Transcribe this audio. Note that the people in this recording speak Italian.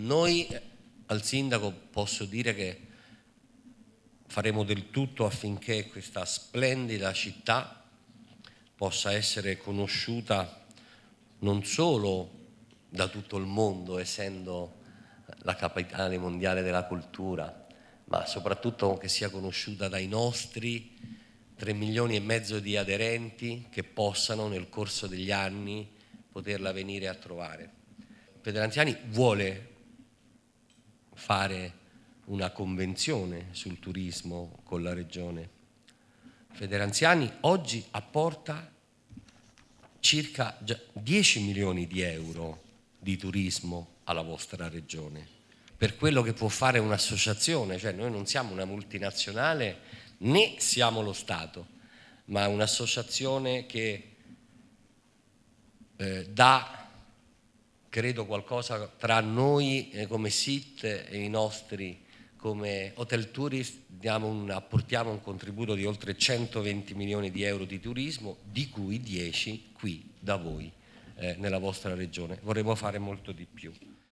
Noi eh, al sindaco posso dire che faremo del tutto affinché questa splendida città possa essere conosciuta non solo da tutto il mondo, essendo la capitale mondiale della cultura, ma soprattutto che sia conosciuta dai nostri 3 milioni e mezzo di aderenti che possano nel corso degli anni poterla venire a trovare. Pedranziani vuole fare una convenzione sul turismo con la regione. Federanziani oggi apporta circa 10 milioni di euro di turismo alla vostra regione per quello che può fare un'associazione, cioè noi non siamo una multinazionale né siamo lo Stato, ma un'associazione che eh, dà credo qualcosa tra noi eh, come SIT e i nostri come Hotel Tourist un, apportiamo un contributo di oltre 120 milioni di euro di turismo, di cui 10 qui da voi, eh, nella vostra regione. Vorremmo fare molto di più.